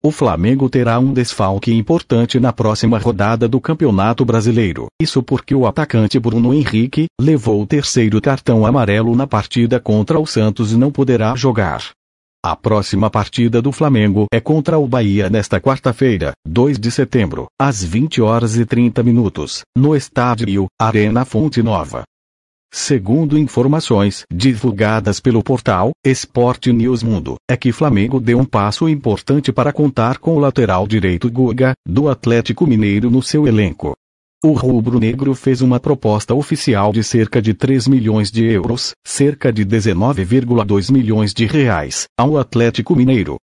O Flamengo terá um desfalque importante na próxima rodada do Campeonato Brasileiro. Isso porque o atacante Bruno Henrique levou o terceiro cartão amarelo na partida contra o Santos e não poderá jogar. A próxima partida do Flamengo é contra o Bahia nesta quarta-feira, 2 de setembro, às 20 horas e 30 minutos, no estádio Arena Fonte Nova. Segundo informações divulgadas pelo portal Esporte News Mundo, é que Flamengo deu um passo importante para contar com o lateral direito Guga, do Atlético Mineiro no seu elenco. O rubro-negro fez uma proposta oficial de cerca de 3 milhões de euros, cerca de 19,2 milhões de reais, ao Atlético Mineiro.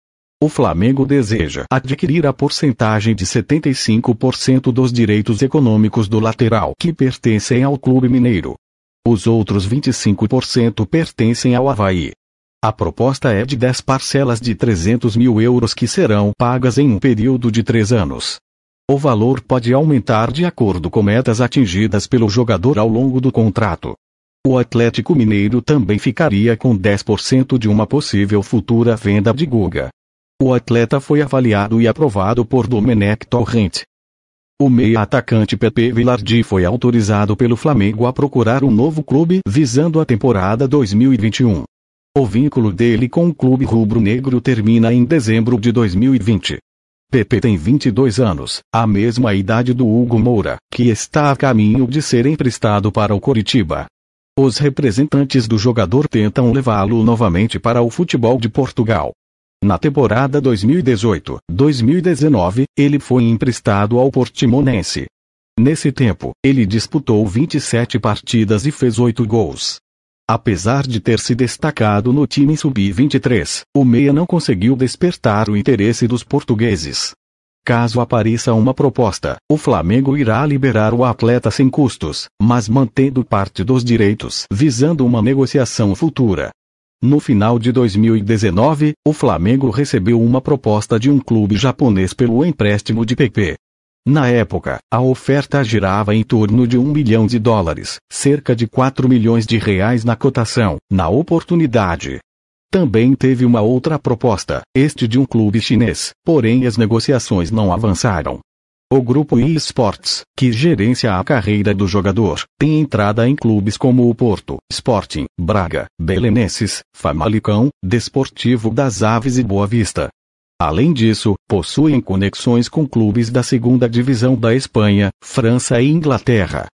O Flamengo deseja adquirir a porcentagem de 75% dos direitos econômicos do lateral que pertencem ao clube mineiro. Os outros 25% pertencem ao Havaí. A proposta é de 10 parcelas de 300 mil euros que serão pagas em um período de 3 anos. O valor pode aumentar de acordo com metas atingidas pelo jogador ao longo do contrato. O Atlético Mineiro também ficaria com 10% de uma possível futura venda de Guga. O atleta foi avaliado e aprovado por Domenech Torrent. O meia-atacante Pepe Villardi foi autorizado pelo Flamengo a procurar um novo clube visando a temporada 2021. O vínculo dele com o clube rubro-negro termina em dezembro de 2020. Pepe tem 22 anos, a mesma idade do Hugo Moura, que está a caminho de ser emprestado para o Coritiba. Os representantes do jogador tentam levá-lo novamente para o futebol de Portugal. Na temporada 2018-2019, ele foi emprestado ao Portimonense. Nesse tempo, ele disputou 27 partidas e fez 8 gols. Apesar de ter se destacado no time sub-23, o meia não conseguiu despertar o interesse dos portugueses. Caso apareça uma proposta, o Flamengo irá liberar o atleta sem custos, mas mantendo parte dos direitos, visando uma negociação futura. No final de 2019, o Flamengo recebeu uma proposta de um clube japonês pelo empréstimo de PP. Na época, a oferta girava em torno de 1 milhão de dólares, cerca de 4 milhões de reais na cotação, na oportunidade. Também teve uma outra proposta, este de um clube chinês, porém as negociações não avançaram. O grupo eSports, que gerencia a carreira do jogador, tem entrada em clubes como o Porto, Sporting, Braga, Belenenses, Famalicão, Desportivo das Aves e Boa Vista. Além disso, possuem conexões com clubes da segunda divisão da Espanha, França e Inglaterra,